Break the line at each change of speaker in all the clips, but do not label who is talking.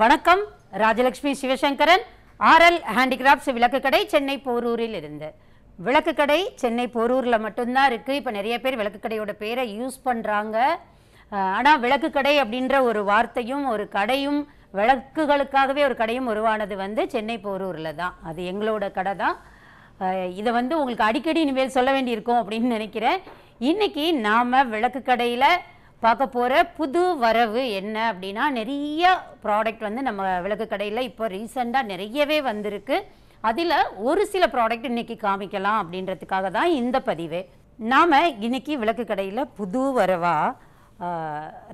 வணக்கம் Rajalakshmi Sivasankaran RL handicrafts விளக்கு கடை சென்னை போரூரில் இருந்து விளக்கு கடை சென்னை போரூரில் மட்டும்தான் இருக்குது இப்போ நிறைய பேர் விளக்கு கடையோட பேரை யூஸ் பண்ணுறாங்க ஆனால் விளக்கு கடை அப்படின்ற ஒரு வார்த்தையும் ஒரு கடையும் விளக்குகளுக்காகவே ஒரு கடையும் உருவானது வந்து சென்னை போரூரில் தான் அது எங்களோட கடை தான் இதை வந்து உங்களுக்கு அடிக்கடி இனிமேல் சொல்ல வேண்டியிருக்கோம் அப்படின்னு நினைக்கிறேன் இன்றைக்கி நாம் விளக்கு கடையில் பார்க்க போகிற புது வரவு என்ன அப்படின்னா நிறைய ப்ராடக்ட் வந்து நம்ம விளக்கு கடையில் இப்போ ரீசெண்டாக நிறையவே வந்திருக்கு அதில் ஒரு சில ப்ராடக்ட் இன்றைக்கி காமிக்கலாம் அப்படின்றதுக்காக தான் இந்த பதிவே நாம் இன்றைக்கி விளக்கு கடையில் புது வரவாக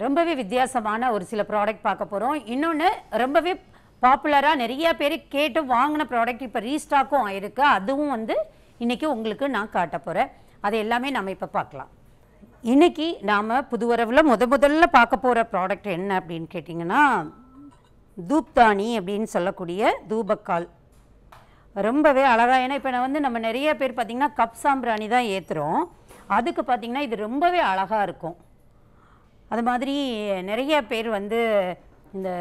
ரொம்பவே வித்தியாசமான ஒரு சில ப்ராடக்ட் பார்க்க போகிறோம் இன்னொன்று ரொம்பவே பாப்புலராக நிறையா பேர் கேட்டு வாங்கின ப்ராடக்ட் இப்போ ரீஸ்டாக்கும் ஆயிருக்கு அதுவும் வந்து இன்றைக்கி உங்களுக்கு நான் காட்ட போகிறேன் அது எல்லாமே நம்ம இப்போ பார்க்கலாம் இன்றைக்கி நாம் புதுவரவில் முத முதல்ல பார்க்க போகிற ப்ராடக்ட் என்ன அப்படின்னு கேட்டிங்கன்னா தூப்தானி அப்படின்னு சொல்லக்கூடிய தூபக்கால் ரொம்பவே அழகாக ஏன்னா இப்போ நான் வந்து நம்ம நிறைய பேர் பார்த்திங்கன்னா கப் சாம்பிராணி தான் ஏற்றுறோம் அதுக்கு பார்த்திங்கன்னா இது ரொம்பவே அழகாக இருக்கும் அது மாதிரி நிறைய பேர் வந்து இந்த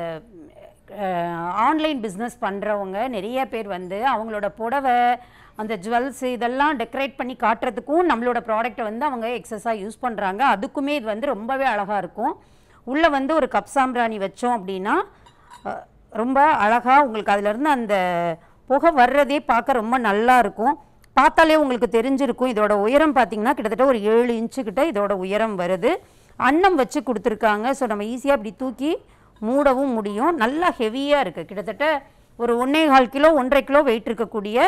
ஆன்லைன் பிஸ்னஸ் பண்ணுறவங்க நிறைய பேர் வந்து அவங்களோட புடவை அந்த ஜுவல்ஸ் இதெல்லாம் டெக்கரேட் பண்ணி காட்டுறதுக்கும் நம்மளோட ப்ராடக்ட்டை வந்து அவங்க எக்ஸஸாக யூஸ் பண்ணுறாங்க அதுக்குமே இது வந்து ரொம்பவே அழகாக இருக்கும் உள்ளே வந்து ஒரு கப் சாம்பிராணி வச்சோம் அப்படின்னா ரொம்ப அழகாக உங்களுக்கு அதிலேருந்து அந்த புகை வர்றதே பார்க்க ரொம்ப நல்லா இருக்கும் பார்த்தாலே உங்களுக்கு தெரிஞ்சிருக்கும் இதோட உயரம் பார்த்தீங்கன்னா கிட்டத்தட்ட ஒரு ஏழு கிட்ட இதோட உயரம் வருது அன்னம் வச்சு கொடுத்துருக்காங்க ஸோ நம்ம ஈஸியாக இப்படி தூக்கி மூடவும் முடியும் நல்லா ஹெவியாக இருக்குது கிட்டத்தட்ட ஒரு ஒன்றே கால் கிலோ ஒன்றரை கிலோ வெயிட் இருக்கக்கூடிய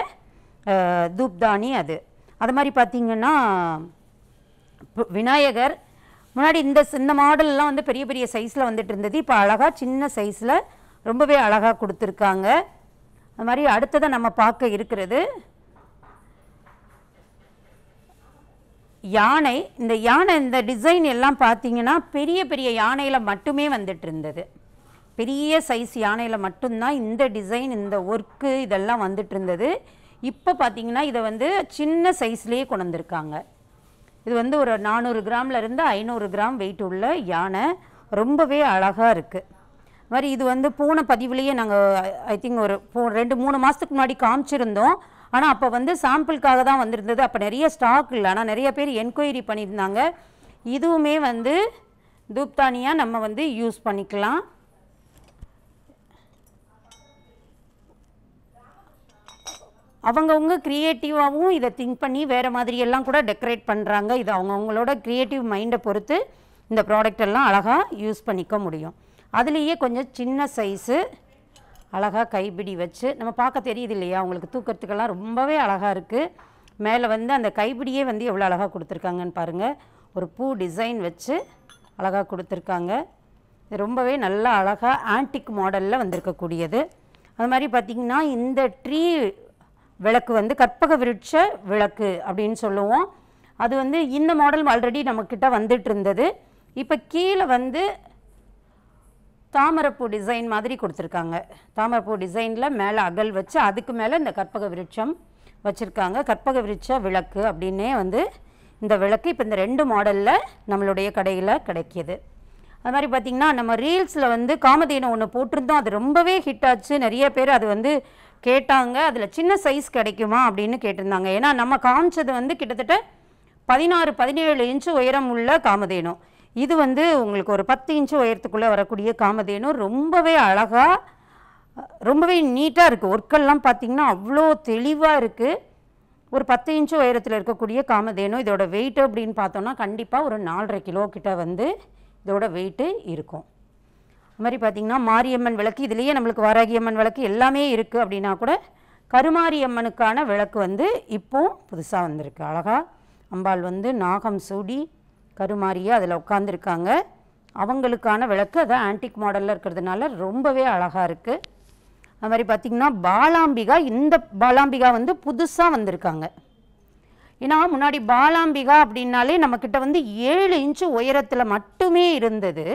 தூப்தானி அது அது மாதிரி பார்த்திங்கன்னா விநாயகர் முன்னாடி இந்த இந்த மாடல்லாம் வந்து பெரிய பெரிய சைஸில் வந்துட்டு இருந்தது இப்போ அழகாக சின்ன சைஸில் ரொம்பவே அழகாக கொடுத்துருக்காங்க அது மாதிரி அடுத்ததை நம்ம பார்க்க இருக்கிறது யானை இந்த யானை இந்த டிசைன் எல்லாம் பார்த்திங்கன்னா பெரிய பெரிய யானையில் மட்டுமே வந்துட்டு இருந்தது பெரிய சைஸ் யானையில் மட்டும்தான் இந்த டிசைன் இந்த ஒர்க்கு இதெல்லாம் வந்துட்டு இருந்தது இப்போ பார்த்தீங்கன்னா இதை வந்து சின்ன சைஸ்லேயே கொண்டு வந்திருக்காங்க இது வந்து ஒரு நானூறு கிராம்லேருந்து ஐநூறு கிராம் வெயிட் உள்ள யானை ரொம்பவே அழகாக இருக்குது மாதிரி இது வந்து பூனை பதிவுலேயே நாங்கள் ஐ திங்க் ஒரு போ ரெண்டு மூணு மாதத்துக்கு முன்னாடி காமிச்சிருந்தோம் ஆனால் அப்போ வந்து சாம்பிளுக்காக தான் வந்திருந்தது அப்போ நிறைய ஸ்டாக் இல்லை ஆனால் நிறைய பேர் என்கொயரி பண்ணியிருந்தாங்க இதுவுமே வந்து தூப்தானியாக நம்ம வந்து யூஸ் பண்ணிக்கலாம் அவங்கவுங்க க்ரியேட்டிவாகவும் இதை திங்க் பண்ணி வேறு மாதிரியெல்லாம் கூட டெக்கரேட் பண்ணுறாங்க இது அவங்கவுங்களோட க்ரியேட்டிவ் மைண்டை பொறுத்து இந்த ப்ராடக்ட் எல்லாம் அழகாக யூஸ் பண்ணிக்க முடியும் அதுலேயே கொஞ்சம் சின்ன சைஸு அழகாக கைப்பிடி வச்சு நம்ம பார்க்க தெரியுது இல்லையா அவங்களுக்கு தூக்கிறதுக்கெல்லாம் ரொம்பவே அழகாக இருக்குது மேலே வந்து அந்த கைப்பிடியே வந்து எவ்வளோ அழகாக கொடுத்துருக்காங்கன்னு பாருங்கள் ஒரு பூ டிசைன் வச்சு அழகாக கொடுத்துருக்காங்க ரொம்பவே நல்லா அழகாக ஆன்டிக் மாடலில் வந்திருக்கக்கூடியது அது மாதிரி பார்த்திங்கன்னா இந்த ட்ரீ விளக்கு வந்து கற்பக விருட்ச விளக்கு அப்படின்னு சொல்லுவோம் அது வந்து இந்த மாடல் ஆல்ரெடி நம்மக்கிட்ட வந்துட்டு இருந்தது இப்போ கீழே வந்து தாமரைப்பூ டிசைன் மாதிரி கொடுத்துருக்காங்க தாமரைப்பூ டிசைனில் மேலே அகல் வச்சு அதுக்கு மேலே இந்த கற்பக விருட்சம் வச்சுருக்காங்க கற்பக விருட்ச விளக்கு அப்படின்னே வந்து இந்த விளக்கு இப்போ இந்த ரெண்டு மாடலில் நம்மளுடைய கடையில் கிடைக்கிது அது மாதிரி பார்த்திங்கன்னா நம்ம ரீல்ஸில் வந்து காமதீனம் ஒன்று போட்டிருந்தோம் அது ரொம்பவே ஹிட் ஆச்சு நிறைய பேர் அது வந்து கேட்டாங்க அதில் சின்ன சைஸ் கிடைக்குமா அப்படின்னு கேட்டிருந்தாங்க ஏன்னா நம்ம காமிச்சது வந்து கிட்டத்தட்ட பதினாறு பதினேழு இன்ச்சு உயரம் உள்ள காமதேனும் இது வந்து உங்களுக்கு ஒரு பத்து இன்ச்சு உயரத்துக்குள்ளே வரக்கூடிய காமதேனும் ரொம்பவே அழகாக ரொம்பவே நீட்டாக இருக்குது ஒர்க்கெல்லாம் பார்த்திங்கன்னா அவ்வளோ தெளிவாக இருக்குது ஒரு பத்து இன்ச்சு உயரத்தில் இருக்கக்கூடிய காமதேனும் இதோட வெயிட் அப்படின்னு பார்த்தோன்னா கண்டிப்பாக ஒரு நாலரை கிலோ கிட்ட வந்து இதோட வெயிட்டு இருக்கும் அது மாதிரி பார்த்திங்கன்னா மாரியம்மன் விளக்கு இதுலேயே நம்மளுக்கு வாராகியம்மன் விளக்கு எல்லாமே இருக்குது அப்படின்னா கூட கருமாரியம்மனுக்கான விளக்கு வந்து இப்போவும் புதுசாக வந்திருக்கு அழகாக அம்பாள் வந்து நாகம் சூடி கருமாரியாக அதில் உட்காந்துருக்காங்க அவங்களுக்கான விளக்கு அது ஆன்டிக் மாடலில் இருக்கிறதுனால ரொம்பவே அழகாக இருக்குது அது மாதிரி பார்த்திங்கன்னா பாலாம்பிகா இந்த பாலாம்பிகா வந்து புதுசாக வந்திருக்காங்க ஏன்னா முன்னாடி பாலாம்பிகா அப்படின்னாலே நம்மக்கிட்ட வந்து ஏழு இன்ச்சு உயரத்தில் மட்டுமே இருந்தது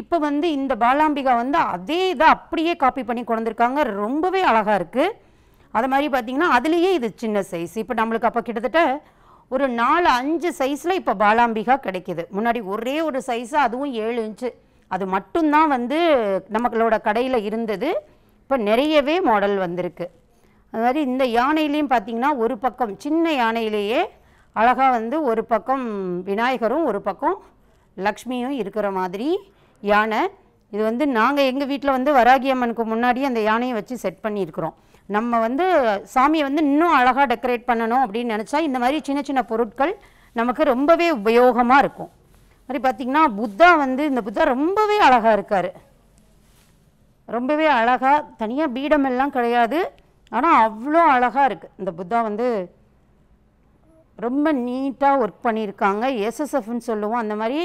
இப்போ வந்து இந்த பாலாம்பிகா வந்து அதே இதை அப்படியே காப்பி பண்ணி கொண்டிருக்காங்க ரொம்பவே அழகாக இருக்குது அது மாதிரி பார்த்தீங்கன்னா அதுலேயே இது சின்ன சைஸ் இப்போ நம்மளுக்கு அப்போ கிட்டத்தட்ட ஒரு நாலு அஞ்சு சைஸில் இப்போ பாலாம்பிகா கிடைக்கிது முன்னாடி ஒரே ஒரு சைஸாக அதுவும் ஏழு இன்ச்சு அது மட்டும்தான் வந்து நமக்களோட கடையில் இருந்தது இப்போ நிறையவே மாடல் வந்திருக்கு அது மாதிரி இந்த யானையிலையும் பார்த்திங்கன்னா ஒரு பக்கம் சின்ன யானையிலேயே அழகாக வந்து ஒரு பக்கம் விநாயகரும் ஒரு பக்கம் லக்ஷ்மியும் இருக்கிற மாதிரி யானை இது வந்து நாங்கள் எங்கள் வீட்டில் வந்து வராகி அம்மனுக்கு முன்னாடி அந்த யானையை வச்சு செட் பண்ணியிருக்கிறோம் நம்ம வந்து சாமியை வந்து இன்னும் அழகாக டெக்கரேட் பண்ணணும் அப்படின்னு நினச்சா இந்த மாதிரி சின்ன சின்ன பொருட்கள் நமக்கு ரொம்பவே உபயோகமாக இருக்கும் மாதிரி பார்த்திங்கன்னா புத்தா வந்து இந்த புத்தா ரொம்பவே அழகாக இருக்கார் ரொம்பவே அழகாக தனியாக பீடமெல்லாம் கிடையாது ஆனால் அவ்வளோ அழகாக இருக்குது இந்த புத்தா வந்து ரொம்ப நீட்டாக ஒர்க் பண்ணியிருக்காங்க எஸ்எஸ்எஃப்னு சொல்லுவோம் அந்த மாதிரி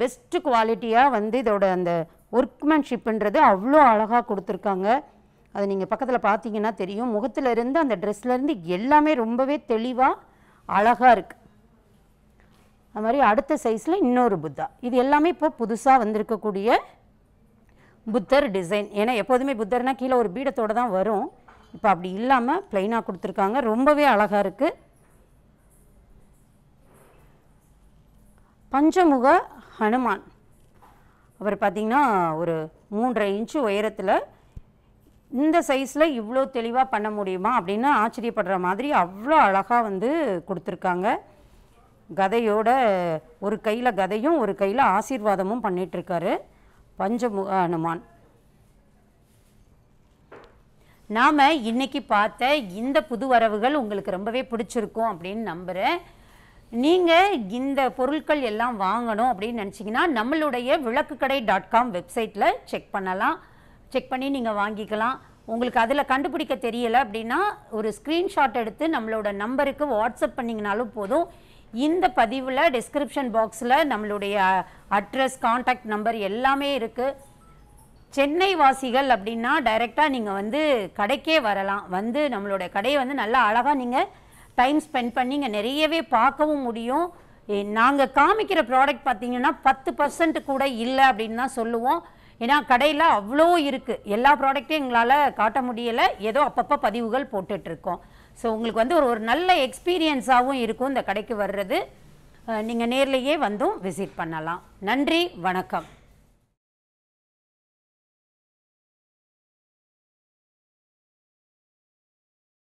பெஸ்ட்டு குவாலிட்டியாக வந்து இதோட அந்த ஒர்க்மேன்ஷிப்புன்றது அவ்வளோ அழகாக கொடுத்துருக்காங்க அது நீங்கள் பக்கத்தில் பார்த்தீங்கன்னா தெரியும் இருந்து அந்த ட்ரெஸ்லேருந்து எல்லாமே ரொம்பவே தெளிவாக அழகாக இருக்குது அது மாதிரி அடுத்த சைஸில் இன்னொரு புத்தா இது எல்லாமே இப்போ புதுசாக வந்திருக்கக்கூடிய புத்தர் டிசைன் ஏன்னா எப்போதுமே புத்தர்னால் கீழே ஒரு பீடத்தோடு தான் வரும் இப்போ அப்படி இல்லாமல் ப்ளைனாக கொடுத்துருக்காங்க ரொம்பவே அழகாக இருக்குது பஞ்சமுக ஹனுமான் அவர் பார்த்திங்கன்னா ஒரு மூன்றரை இன்ச்சு உயரத்தில் இந்த சைஸில் இவ்வளோ தெளிவாக பண்ண முடியுமா அப்படின்னு ஆச்சரியப்படுற மாதிரி அவ்வளோ அழகாக வந்து கொடுத்துருக்காங்க கதையோட ஒரு கையில் கதையும் ஒரு கையில் ஆசீர்வாதமும் பண்ணிகிட்ருக்காரு பஞ்சமுக ஹனுமான் நாம் இன்றைக்கி பார்த்த இந்த புது வரவுகள் உங்களுக்கு ரொம்பவே பிடிச்சிருக்கும் அப்படின்னு நம்புகிறேன் நீங்கள் இந்த பொருட்கள் எல்லாம் வாங்கணும் அப்படின்னு நினச்சிங்கன்னா நம்மளுடைய விளக்கு கடை டாட் காம் வெப்சைட்டில் செக் பண்ணலாம் செக் பண்ணி நீங்கள் வாங்கிக்கலாம் உங்களுக்கு அதில் கண்டுபிடிக்க தெரியலை அப்படின்னா ஒரு ஸ்க்ரீன்ஷாட் எடுத்து நம்மளோட நம்பருக்கு வாட்ஸ்அப் பண்ணிங்கனாலும் போதும் இந்த பதிவில் டிஸ்கிரிப்ஷன் பாக்ஸில் நம்மளுடைய அட்ரஸ் காண்டாக்ட் நம்பர் எல்லாமே இருக்குது சென்னை வாசிகள் அப்படின்னா டைரெக்டாக நீங்கள் வந்து கடைக்கே வரலாம் வந்து நம்மளோட கடையை வந்து நல்லா அழகாக நீங்கள் டைம் ஸ்பெண்ட் பண்ணி இங்கே நிறையவே பார்க்கவும் முடியும் நாங்கள் காமிக்கிற ப்ராடக்ட் பார்த்தீங்கன்னா பத்து பர்சன்ட் கூட இல்லை அப்படின்னு தான் சொல்லுவோம் ஏன்னா கடையில் அவ்வளோ இருக்குது எல்லா ப்ராடக்ட்டையும் எங்களால் காட்ட முடியலை ஏதோ அப்பப்போ பதிவுகள் போட்டுட்ருக்கோம் ஸோ உங்களுக்கு வந்து ஒரு ஒரு நல்ல எக்ஸ்பீரியன்ஸாகவும் இருக்கும் இந்த கடைக்கு வர்றது நீங்கள் நேர்லேயே வந்தும் விசிட் பண்ணலாம் நன்றி வணக்கம்